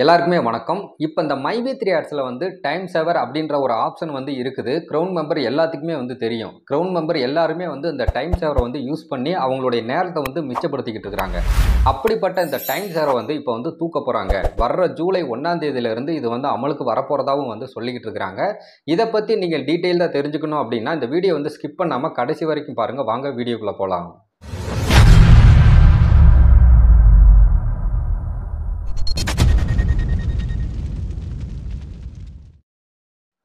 எல்லாருக்குமே வணக்கம் இப்போ இந்த மைவி த்ரீ ஆட்ஸில் வந்து டைம் சேவர் அப்படின்ற ஒரு ஆப்ஷன் வந்து இருக்குது க்ரௌண்ட் மெம்பர் எல்லாத்துக்குமே வந்து தெரியும் க்ரௌண்ட் மெம்பர் எல்லாருமே வந்து இந்த டைம் சேவரை வந்து யூஸ் பண்ணி அவங்களுடைய நேரத்தை வந்து மிச்சப்படுத்திக்கிட்டு இருக்கிறாங்க அப்படிப்பட்ட இந்த டைம் சேவரை வந்து இப்போ வந்து தூக்க போகிறாங்க வர்ற ஜூலை ஒன்றாம் தேதியிலேருந்து இது வந்து அமலுக்கு வரப்போகிறதாவும் வந்து சொல்லிக்கிட்டு இருக்கிறாங்க இதை பற்றி நீங்கள் டீட்டெயில்தான் தெரிஞ்சுக்கணும் அப்படின்னா இந்த வீடியோ வந்து ஸ்கிப் பண்ணாமல் கடைசி வரைக்கும் பாருங்கள் வாங்க வீடியோக்குள்ளே போகலாம்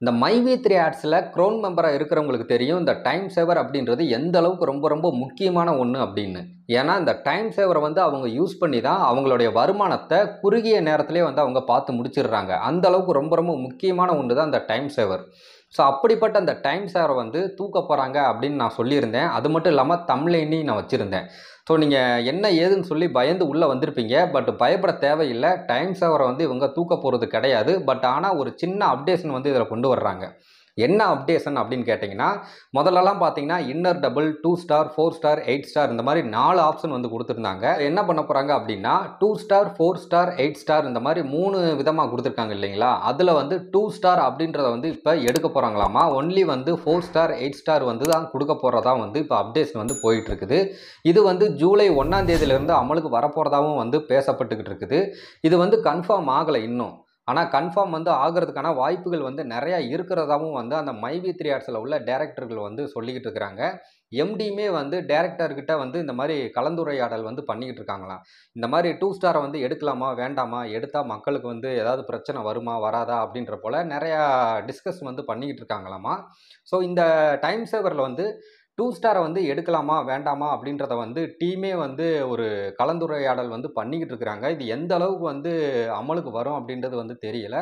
இந்த மைவி த்ரீ ஆட்ஸில் க்ரோன் மெம்பராக இருக்கிறவங்களுக்கு தெரியும் இந்த டைம் சேவர் அப்படின்றது எந்த அளவுக்கு ரொம்ப ரொம்ப முக்கியமான ஒன்று அப்படின்னு ஏன்னா இந்த டைம் சேவரை வந்து அவங்க யூஸ் பண்ணி தான் அவங்களுடைய வருமானத்தை குறுகிய நேரத்திலே வந்து அவங்க பார்த்து முடிச்சிடுறாங்க அந்த அளவுக்கு ரொம்ப ரொம்ப முக்கியமான ஒன்று தான் இந்த டைம் சேவர் ஸோ அப்படிப்பட்ட அந்த டைம் சேவரை வந்து தூக்க போகிறாங்க அப்படின்னு நான் சொல்லியிருந்தேன் அது மட்டும் இல்லாமல் தமிழ்லையும் நான் வச்சுருந்தேன் ஸோ நீங்கள் என்ன ஏதுன்னு சொல்லி பயந்து உள்ளே வந்திருப்பீங்க பட் பயப்பட தேவையில்லை டைம் அவரை வந்து இவங்க தூக்க போகிறது கிடையாது பட் ஆனால் ஒரு சின்ன அப்டேஷன் வந்து இதில் கொண்டு வர்றாங்க என்ன அப்டேஷன் அப்படின்னு கேட்டிங்கன்னா முதல்லலாம் பார்த்தீங்கன்னா inner double two star four star eight star இந்த மாதிரி நாலு ஆப்ஷன் வந்து கொடுத்துருந்தாங்க என்ன பண்ண போகிறாங்க அப்படின்னா two star four star eight star இந்த மாதிரி மூணு விதமாக கொடுத்துருக்காங்க இல்லைங்களா அதில் வந்து டூ ஸ்டார் அப்படின்றத வந்து இப்போ எடுக்க போகிறாங்களாமா ஒன்லி வந்து ஃபோர் ஸ்டார் எயிட் ஸ்டார் வந்து தான் கொடுக்க போகிறதா வந்து இப்போ அப்டேஷன் வந்து போயிட்டுருக்குது இது வந்து ஜூலை ஒன்றாம் தேதியிலேருந்து அமலுக்கு வரப்போகிறதாகவும் வந்து பேசப்பட்டுக்கிட்டு இருக்குது இது வந்து கன்ஃபார்ம் ஆகலை இன்னும் ஆனால் கன்ஃபார்ம் வந்து ஆகிறதுக்கான வாய்ப்புகள் வந்து நிறையா இருக்கிறதாவும் வந்து அந்த மைவி த்ரீ ஆர்ட்ஸில் உள்ள டேரக்டர்கள் வந்து சொல்லிக்கிட்டு இருக்கிறாங்க எம்டியுமே வந்து டேரக்டர்கிட்ட வந்து இந்த மாதிரி கலந்துரையாடல் வந்து பண்ணிக்கிட்டு இருக்காங்களாம் இந்த மாதிரி டூ ஸ்டாரை வந்து எடுக்கலாமா வேண்டாமா எடுத்தால் மக்களுக்கு வந்து ஏதாவது பிரச்சனை வருமா வராதா அப்படின்ற போல் நிறையா டிஸ்கஸ் வந்து பண்ணிக்கிட்டு இருக்காங்களாமா ஸோ இந்த டைம் சேவரில் வந்து டூ ஸ்டாரை வந்து எடுக்கலாமா வேண்டாமா அப்படின்றத வந்து டீமே வந்து ஒரு கலந்துரையாடல் வந்து பண்ணிக்கிட்டு இருக்கிறாங்க இது எந்த அளவுக்கு வந்து அமலுக்கு வரும் அப்படின்றது வந்து தெரியல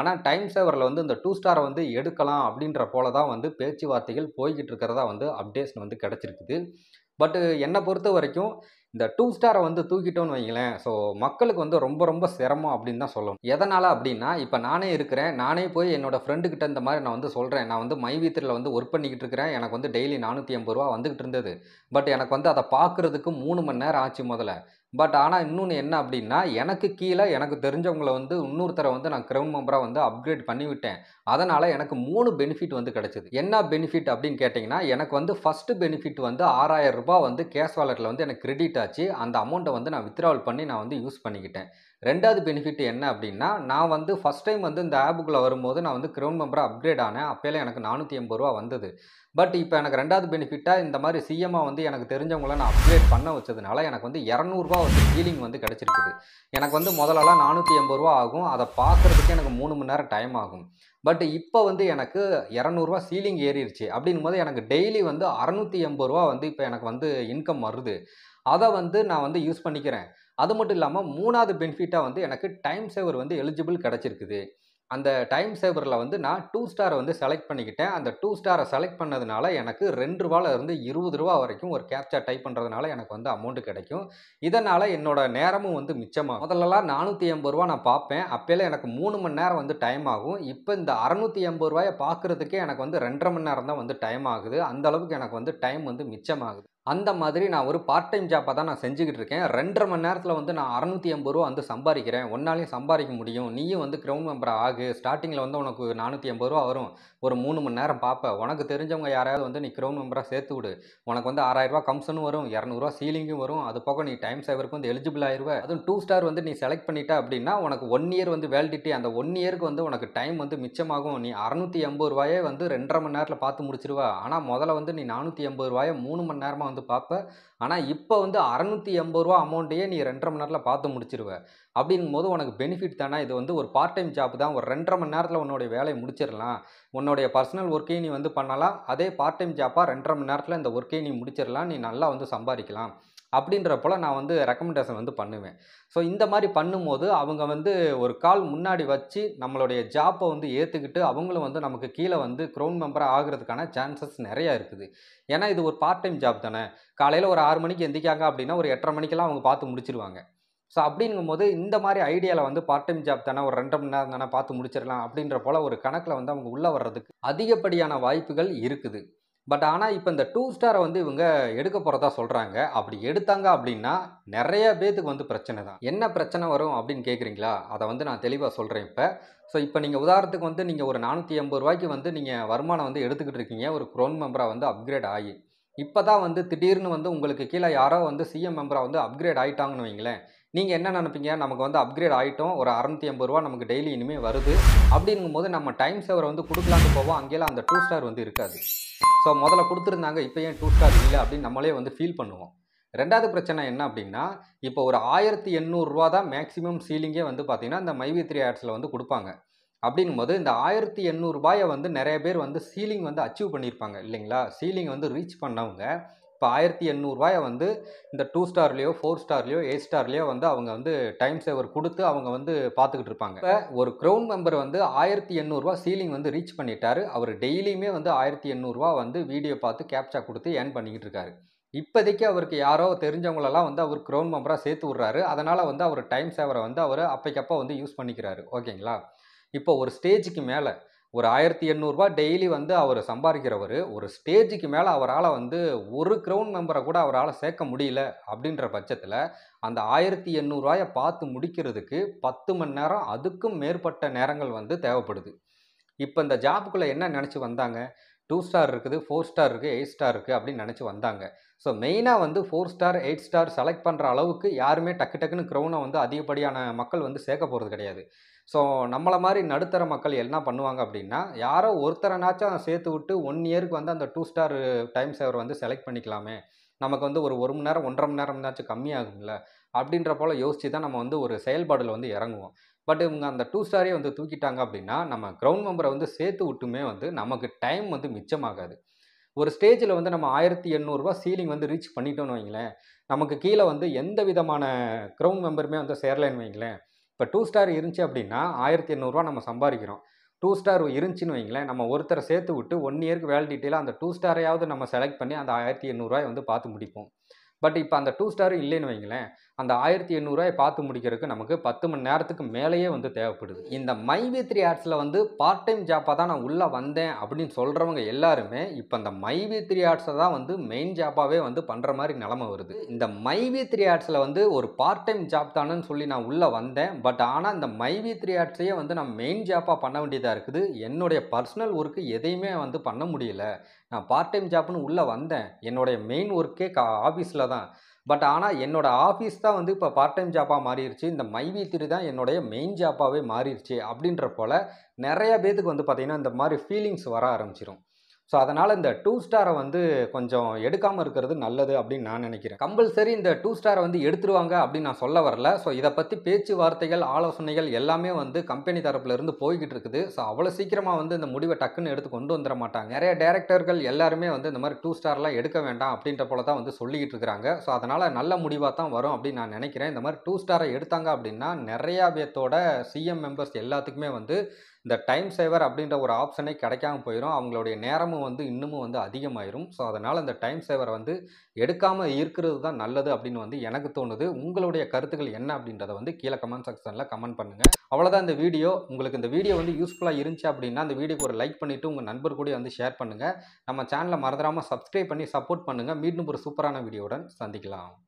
ஆனால் டைம் சேவரில் வந்து இந்த டூ ஸ்டாரை வந்து எடுக்கலாம் அப்படின்ற போல தான் வந்து பேச்சுவார்த்தைகள் போய்கிட்டு இருக்கிறதா வந்து அப்டேஷன் வந்து கிடச்சிருக்குது பட்டு என்னை பொறுத்த வரைக்கும் இந்த டூ ஸ்டாரை வந்து தூக்கிட்டோன்னு வைங்களேன் ஸோ மக்களுக்கு வந்து ரொம்ப ரொம்ப சிரமம் அப்படின்னு தான் சொல்லணும் எதனால் அப்படின்னா இப்போ நானே இருக்கிறேன் நானே போய் என்னோடய ஃப்ரெண்டுக்கிட்ட இந்த மாதிரி நான் வந்து சொல்கிறேன் நான் வந்து மைவீத்தரில் வந்து ஒர்க் பண்ணிக்கிட்டு இருக்கிறேன் எனக்கு வந்து டெய்லி நானூற்றி ஐம்பது ரூபா வந்துக்கிட்டு இருந்தது பட் எனக்கு வந்து அதை பார்க்குறதுக்கு மூணு மணி நேரம் ஆச்சு முதல்ல பட் ஆனால் இன்னொன்று என்ன அப்படின்னா எனக்கு கீழே எனக்கு தெரிஞ்சவங்களை வந்து இன்னொருத்தரை வந்து நான் கிரவுண்ட் மெம்பராக வந்து அப்கிரேட் பண்ணிவிட்டேன் அதனால் எனக்கு மூணு பெனிஃபிட் வந்து கிடச்சிது என்ன பெனிஃபிட் அப்படின்னு கேட்டிங்கன்னா எனக்கு வந்து ஃபஸ்ட்டு பெனிஃபிட் வந்து ஆறாயிரம் ரூபாய் வந்து கேஷ் வாலெட்டில் வந்து எனக்கு கிரெடிட் ஆச்சு அந்த அமௌண்ட்டை வந்து நான் வித்ட்ராவல் பண்ணி நான் வந்து யூஸ் பண்ணிக்கிட்டேன் ரெண்டாவது பெனிஃபிட் என்ன அப்படின்னா நான் வந்து ஃபஸ்ட் டைம் வந்து இந்த ஆப்புக்குள்ளே வரும்போது நான் வந்து க்ரௌண்ட் மெம்பராக அப்கிரேட் ஆனேன் அப்போலாம் எனக்கு நானூற்றி எண்பது ரூபா வந்தது பட் இப்போ எனக்கு ரெண்டாவது பெனிஃபிட்டாக இந்த மாதிரி சிஎம்மாக வந்து எனக்கு தெரிஞ்சவங்கள நான் அப்கிரேட் பண்ண வச்சதுனால எனக்கு வந்து இரநூறுபா வந்து ஃபீலிங் வந்து கிடச்சிருக்குது எனக்கு வந்து முதலெல்லாம் நானூற்றி எண்பது ரூபா ஆகும் அதை பார்க்குறதுக்கே எனக்கு மூணு மணி நேரம் டைம் ஆகும் பட் இப்போ வந்து எனக்கு இரநூறுவா சீலிங் ஏறிடுச்சு அப்படின் போது எனக்கு டெய்லி வந்து அறநூற்றி எண்பது ரூபா வந்து இப்போ எனக்கு வந்து இன்கம் வருது அதை வந்து நான் வந்து யூஸ் பண்ணிக்கிறேன் அது மட்டும் இல்லாமல் மூணாவது பெனிஃபிட்டாக வந்து எனக்கு டைம் சேவர் வந்து எலிஜிபிள் கிடச்சிருக்குது அந்த டைம் சேவரில் வந்து நான் டூ ஸ்டாரை வந்து செலக்ட் பண்ணிக்கிட்டேன் அந்த டூ ஸ்டாரை செலக்ட் பண்ணதுனால எனக்கு ரெண்டு ரூபாலேருந்து இருபது ரூபா வரைக்கும் ஒரு கேப்சா டைப் பண்ணுறதுனால எனக்கு வந்து அமௌண்ட்டு கிடைக்கும் இதனால் என்னோடய நேரமும் வந்து மிச்சமாக முதல்லலாம் நானூற்றி எண்பது ரூபா நான் பார்ப்பேன் அப்போலாம் எனக்கு மூணு மணி நேரம் வந்து டைம் ஆகும் இப்போ இந்த அறநூற்றி எண்பது ரூபாயை பார்க்குறதுக்கே எனக்கு வந்து ரெண்டரை மணி நேரம் தான் வந்து டைம் ஆகுது அந்தளவுக்கு எனக்கு வந்து டைம் வந்து மிச்சமாகுது அந்த மாதிரி நான் ஒரு பார்ட் டைம் ஜாப்பாக தான் நான் செஞ்சுக்கிட்டு இருக்கேன் ரெண்டரை மணி நேரத்தில் வந்து நான் அறநூற்றி ஐம்பது ரூபா வந்து சம்பாதிக்கிறேன் ஒன்றாலையும் சம்பாதிக்க முடியும் நீயும் வந்து கிரௌண்ட் மெம்பர் ஆகு ஸ்டார்டிங்கில் வந்து உனக்கு நானூற்றி எண்பது ரூபா வரும் ஒரு மூணு மணி நேரம் பார்ப்பேன் உனக்கு தெரிஞ்சவங்க யாராவது வந்து நீ கிரௌண்ட் மெம்பராக சேர்த்து விடு உனக்கு வந்து ஆறாயிரரூபா கம்சனும் வரும் இரநூறுவா சீலிங்கும் வரும் அது போக நீ டைம் சேவருக்கு வந்து எலிஜிபிள் ஆயிடுவேன் அதுவும் டூ ஸ்டார் வந்து நீ செலக்ட் பண்ணிட்ட அப்படின்னா உனக்கு ஒன் இயர் வந்து வேலிடிட்டி அந்த ஒன் இயருக்கு வந்து உனக்கு டைம் வந்து மிச்சமாகும் நீ அறநூற்றி எண்பது ரூபாயே வந்து ரெண்டரை மணி நேரத்தில் பார்த்து முடிச்சிருவா ஆனால் முதல்ல வந்து நீ நானூற்றி எண்பது ரூபாயை மூணு மணி நேரமாக வந்து வந்து பார்ப்பேன் ஆனால் இப்போ வந்து அறநூற்றி எண்பது ரூபா அமௌண்ட்டையே நீ ரெண்டரை மணி நேரத்தில் பார்த்து முடிச்சிருவேன் அப்படிங்கும் போது உனக்கு பெனிஃபிட் தானே இது வந்து ஒரு பார்ட் டைம் ஜாப் தான் ஒரு ரெண்டரை மணி நேரத்தில் உன்னுடைய வேலையை முடிச்சிடலாம் உன்னுடைய பர்சனல் ஒர்க்கையும் நீ வந்து பண்ணலாம் அதே பார்ட் டைம் ஜாப்பாக ரெண்டரை மணி நேரத்தில் இந்த ஒர்க்கையும் நீ முடிச்சிடலாம் நீ நல்லா வந்து சம்பாதிக்கலாம் அப்படின்றப்போல நான் வந்து ரெக்கமெண்டேஷன் வந்து பண்ணுவேன் ஸோ இந்த மாதிரி பண்ணும்போது அவங்க வந்து ஒரு கால் முன்னாடி வச்சு நம்மளுடைய ஜாப்பை வந்து ஏற்றுக்கிட்டு அவங்களும் வந்து நமக்கு கீழே வந்து க்ரௌண்ட் மெம்பராக ஆகிறதுக்கான சான்சஸ் நிறையா இருக்குது ஏன்னா இது ஒரு பார்ட் டைம் ஜாப் தானே காலையில் ஒரு ஆறு மணிக்கு எந்திக்காங்க அப்படின்னா ஒரு எட்டரை மணிக்கெல்லாம் அவங்க பார்த்து முடிச்சிருவாங்க ஸோ அப்படிங்கும்போது இந்த மாதிரி ஐடியாவில் வந்து பார்ட் டைம் ஜாப் தானே ஒரு ரெண்டு மணி நேரம் தானே பார்த்து முடிச்சிடலாம் அப்படின்ற போல் ஒரு கணக்கில் வந்து அவங்க உள்ளே வர்றதுக்கு அதிகப்படியான வாய்ப்புகள் இருக்குது பட் ஆனால் இப்போ இந்த டூ ஸ்டாரை வந்து இவங்க எடுக்க போகிறதா சொல்கிறாங்க அப்படி எடுத்தாங்க அப்படின்னா நிறைய பேத்துக்கு வந்து பிரச்சனை தான் என்ன பிரச்சனை வரும் அப்படின்னு கேட்குறீங்களா அதை வந்து நான் தெளிவாக சொல்கிறேன் இப்போ ஸோ இப்போ நீங்கள் உதாரணத்துக்கு வந்து நீங்கள் ஒரு நானூற்றி எண்பது ரூபாய்க்கு வந்து நீங்கள் வருமானம் வந்து எடுத்துக்கிட்டு இருக்கீங்க ஒரு க்ரோன் மெம்பராக வந்து அப்கிரேட் ஆகி இப்போ தான் வந்து திடீர்னு வந்து உங்களுக்கு கீழே யாரோ வந்து சிஎம் மெம்பராக வந்து அப்கிரேட் ஆகிட்டாங்கன்னு வைங்களேன் நீங்கள் என்ன நினைப்பீங்க நமக்கு வந்து அப்கிரேட் ஆகிட்டோம் ஒரு அறநூற்றி எண்பது ரூபா நமக்கு டெய்லி இனிமேல் வருது அப்படிங்கும்போது நம்ம டைம் சேவரை வந்து கொடுக்கலான்னு போவோம் அங்கேயெல்லாம் அந்த டூ ஸ்டார் வந்து இருக்காது ஸோ முதல்ல கொடுத்துருந்தாங்க இப்போ ஏன் டூ ஸ்டார் இல்லை அப்படின்னு நம்மளே வந்து ஃபீல் பண்ணுவோம் ரெண்டாவது பிரச்சனை என்ன அப்படின்னா இப்போ ஒரு ஆயிரத்தி எண்ணூறுரூவா தான் மேக்ஸிமம் சீலிங்கே வந்து பார்த்திங்கன்னா இந்த மைவி த்ரீ ஆட்ஸில் வந்து கொடுப்பாங்க அப்படிங்கும் போது இந்த ஆயிரத்தி எண்ணூறுபாயை வந்து நிறைய பேர் வந்து சீலிங் வந்து அச்சீவ் பண்ணியிருப்பாங்க இல்லைங்களா சீலிங் வந்து ரீச் பண்ணவங்க இப்போ ஆயிரத்தி எண்ணூறுரூவாயை வந்து இந்த டூ ஸ்டார்லேயோ ஃபோர் ஸ்டார்லேயோ எயிட் ஸ்டார்லேயோ வந்து அவங்க வந்து டைம் சேவர் கொடுத்து அவங்க வந்து பார்த்துக்கிட்டு இருப்பாங்க இப்போ ஒரு க்ரௌன் மெம்பர் வந்து ஆயிரத்தி எண்ணூறுரூவா சீலிங் வந்து ரீச் பண்ணிட்டாரு அவர் டெய்லியுமே வந்து ஆயிரத்தி எண்ணூறுரூவா வந்து வீடியோ பார்த்து கேப்சா கொடுத்து ஏர்ன் பண்ணிக்கிட்டு இருக்காரு இப்போதைக்கு அவருக்கு யாரோ தெரிஞ்சவங்களெல்லாம் வந்து அவர் க்ரௌன் மெம்பராக சேர்த்து விட்றாரு அதனால் வந்து அவர் டைம் சேவரை வந்து அவர் அப்பைக்கப்போ வந்து யூஸ் பண்ணிக்கிறாரு ஓகேங்களா இப்போ ஒரு ஸ்டேஜுக்கு மேலே ஒரு ஆயிரத்தி எண்ணூறுரூவா டெய்லி வந்து அவர் சம்பாதிக்கிறவர் ஒரு ஸ்டேஜுக்கு மேலே அவரால் வந்து ஒரு க்ரௌண்ட் மெம்பரை கூட அவரால் சேர்க்க முடியல அப்படின்ற பட்சத்தில் அந்த ஆயிரத்தி எண்ணூறுரூவாயை பார்த்து முடிக்கிறதுக்கு பத்து மணி நேரம் அதுக்கும் மேற்பட்ட நேரங்கள் வந்து தேவைப்படுது இப்போ இந்த ஜாப்புக்குள்ளே என்ன நினச்சி வந்தாங்க டூ ஸ்டார் இருக்குது ஃபோர் ஸ்டார் இருக்குது எயிட் ஸ்டார் இருக்குது அப்படின்னு நினச்சி வந்தாங்க ஸோ மெயினாக வந்து four star eight star select பண்ணுற அளவுக்கு யாருமே டக்கு டக்குன்னு க்ரௌனை வந்து அதிகப்படியான மக்கள் வந்து சேர்க்க போகிறது கிடையாது ஸோ நம்மளை மாதிரி நடுத்தர மக்கள் என்ன பண்ணுவாங்க அப்படின்னா யாரோ ஒருத்தரனாச்சும் சேர்த்து விட்டு ஒன் இயருக்கு வந்து அந்த டூ ஸ்டார் டைம் சேவர் வந்து செலக்ட் பண்ணிக்கலாமே நமக்கு வந்து ஒரு ஒரு மணி நேரம் ஒன்றரை மணி நேரம்னாச்சும் கம்மியாகும்ல அப்படின்ற போல் யோசித்து தான் நம்ம வந்து ஒரு செயல்பாடில் வந்து இறங்குவோம் பட் இவங்க அந்த டூ ஸ்டாரே வந்து தூக்கிட்டாங்க அப்படின்னா நம்ம கிரவுண்ட் மெம்பரை வந்து சேர்த்து விட்டுமே வந்து நமக்கு டைம் வந்து மிச்சமாகாது ஒரு ஸ்டேஜில் வந்து நம்ம ஆயிரத்தி எண்ணூறுரூவா சீலிங் வந்து ரீச் பண்ணிட்டோன்னு வைங்களேன் நமக்கு கீழே வந்து எந்த விதமான க்ரௌண்ட் மெம்பருமே வந்து சேரலைன்னு வைங்களேன் இப்போ டூ ஸ்டார் இருந்துச்சு அப்படின்னா ஆயிரத்தி எண்ணூறுரூவா நம்ம சம்பாதிக்கிறோம் டூ ஸ்டார் இருந்துச்சுன்னு வைங்களேன் நம்ம ஒருத்தரை சேர்த்து விட்டு ஒன் இயருக்கு வேலிடிட்டியில் அந்த டூ ஸ்டாரையாவது நம்ம செலக்ட் பண்ணி அந்த ஆயிரத்தி எண்ணூறுரூவாய் வந்து பார்த்து முடிப்போம் பட் இப்போ அந்த டூ ஸ்டார் இல்லைன்னு வைங்களேன் அந்த ஆயிரத்தி எண்ணூறுரூவாயை பார்த்து முடிக்கிறதுக்கு நமக்கு பத்து மணி நேரத்துக்கு மேலேயே வந்து தேவைப்படுது இந்த மை வி த்ரீ ஆர்ட்ஸில் வந்து பார்ட் டைம் ஜாப்பாக தான் நான் உள்ளே வந்தேன் அப்படின்னு சொல்கிறவங்க எல்லாருமே இப்போ இந்த மை வி த்ரீ ஆர்ட்ஸை தான் வந்து மெயின் ஜாப்பாகவே வந்து பண்ணுற மாதிரி நிலமை வருது இந்த மை வி த்ரீ ஆர்ட்ஸில் வந்து ஒரு பார்ட் டைம் ஜாப் தானேன்னு சொல்லி நான் உள்ளே வந்தேன் பட் ஆனால் இந்த மை வி த்ரீ ஆர்ட்ஸையே வந்து நான் மெயின் ஜாப்பாக பண்ண வேண்டியதாக இருக்குது என்னுடைய பர்சனல் ஒர்க்கு எதையுமே வந்து பண்ண முடியல நான் பார்ட் டைம் ஜாப்னு உள்ளே வந்தேன் என்னுடைய மெயின் ஒர்க்கே கா ஆஃபீஸில் தான் பட் ஆனால் என்னோடய ஆஃபீஸ் தான் வந்து இப்போ பார்ட் டைம் ஜாப்பாக மாறிடுச்சு இந்த மைவி திரு தான் என்னுடைய மெயின் ஜாப்பாகவே மாறிடுச்சு அப்படின்ற போல் நிறையா பேத்துக்கு வந்து பார்த்திங்கன்னா இந்த மாதிரி ஃபீலிங்ஸ் வர ஆரம்பிச்சிடும் ஸோ அதனால் இந்த டூ ஸ்டாரை வந்து கொஞ்சம் எடுக்காமல் இருக்கிறது நல்லது அப்படின்னு நான் நினைக்கிறேன் கம்பல்சரி இந்த டூ ஸ்டாரை வந்து எடுத்துருவாங்க அப்படின்னு நான் சொல்ல வரல ஸோ இதை பற்றி பேச்சுவார்த்தைகள் ஆலோசனைகள் எல்லாமே வந்து கம்பெனி தரப்புலேருந்து போய்கிட்டு இருக்குது ஸோ அவ்வளோ சீக்கிரமாக வந்து இந்த முடிவை டக்குன்னு எடுத்து கொண்டு வந்துட மாட்டாங்க நிறைய டேரக்டர்கள் எல்லாருமே வந்து இந்த மாதிரி டூ ஸ்டார்லாம் எடுக்க வேண்டாம் அப்படின்ற போல தான் வந்து சொல்லிக்கிட்டு இருக்கிறாங்க ஸோ அதனால் நல்ல முடிவாக தான் வரும் அப்படின்னு நான் நினைக்கிறேன் இந்த மாதிரி டூ ஸ்டாரை எடுத்தாங்க அப்படின்னா நிறையா பேத்தோட சிஎம் மெம்பர்ஸ் எல்லாத்துக்குமே வந்து இந்த டைம் சேவர் அப்படின்ற ஒரு ஆப்ஷனே கிடைக்காம போயிடும் அவங்களுடைய நேரமும் வந்து இன்னமும் வந்து அதிகமாயிரும் ஸோ அதனால் இந்த டைம் சேவரை வந்து எடுக்காமல் இருக்கிறது தான் நல்லது அப்படின்னு வந்து எனக்கு தோணுது உங்களுடைய கருத்துக்கள் என்ன அப்படின்றத வந்து கீழே கமெண்ட் செக்ஷனில் கமெண்ட் பண்ணுங்கள் அவ்வளோதான் இந்த வீடியோ உங்களுக்கு இந்த வீடியோ வந்து யூஸ்ஃபுல்லாக இருந்துச்சு அப்படின்னா அந்த வீடியோக்கு ஒரு லைக் பண்ணிவிட்டு உங்கள் நண்பர் கூட வந்து ஷேர் பண்ணுங்கள் நம்ம சேனலை மறந்துடாமல் சப்ஸ்கிரைப் பண்ணி சப்போர்ட் பண்ணுங்கள் மீண்டும் ஒரு சூப்பரான வீடியோவுடன் சந்திக்கலாம்